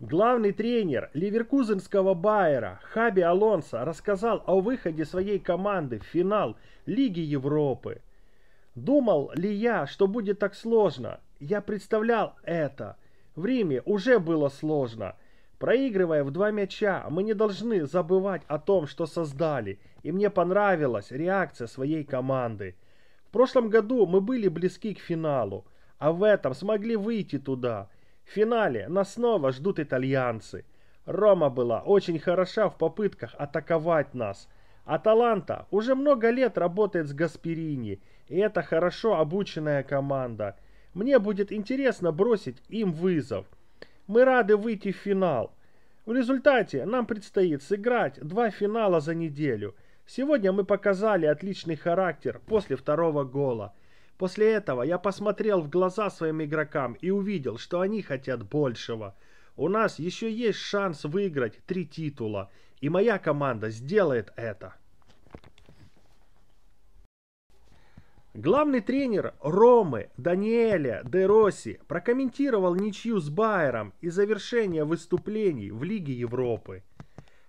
Главный тренер ливеркузенского Байера Хаби Алонсо рассказал о выходе своей команды в финал Лиги Европы. Думал ли я, что будет так сложно? Я представлял это. В Риме уже было сложно. Проигрывая в два мяча, мы не должны забывать о том, что создали. И мне понравилась реакция своей команды. В прошлом году мы были близки к финалу, а в этом смогли выйти туда – в финале нас снова ждут итальянцы. Рома была очень хороша в попытках атаковать нас. Аталанта уже много лет работает с Гасперини, и это хорошо обученная команда. Мне будет интересно бросить им вызов. Мы рады выйти в финал. В результате нам предстоит сыграть два финала за неделю. Сегодня мы показали отличный характер после второго гола – После этого я посмотрел в глаза своим игрокам и увидел, что они хотят большего. У нас еще есть шанс выиграть три титула, и моя команда сделает это. Главный тренер Ромы Даниэля Де Росси прокомментировал ничью с Байером и завершение выступлений в Лиге Европы.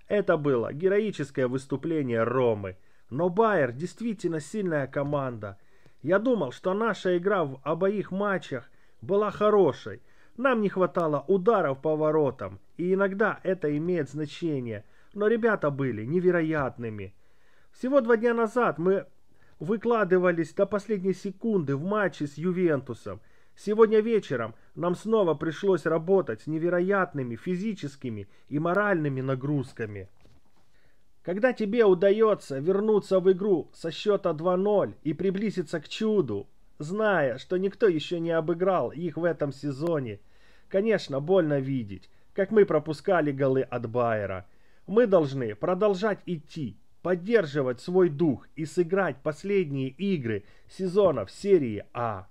Это было героическое выступление Ромы, но Байер действительно сильная команда – я думал, что наша игра в обоих матчах была хорошей. Нам не хватало ударов по воротам, и иногда это имеет значение. Но ребята были невероятными. Всего два дня назад мы выкладывались до последней секунды в матче с Ювентусом. Сегодня вечером нам снова пришлось работать с невероятными физическими и моральными нагрузками. Когда тебе удается вернуться в игру со счета 2-0 и приблизиться к чуду, зная, что никто еще не обыграл их в этом сезоне, конечно, больно видеть, как мы пропускали голы от Байера. Мы должны продолжать идти, поддерживать свой дух и сыграть последние игры сезона в серии А.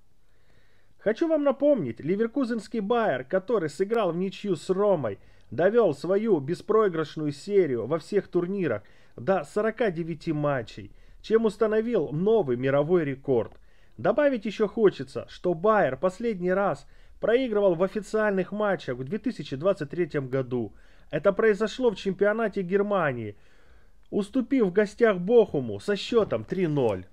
Хочу вам напомнить, ливеркузенский Байер, который сыграл в ничью с Ромой – довел свою беспроигрышную серию во всех турнирах до 49 матчей, чем установил новый мировой рекорд. Добавить еще хочется, что Байер последний раз проигрывал в официальных матчах в 2023 году. Это произошло в чемпионате Германии, уступив в гостях Бохуму со счетом 3-0.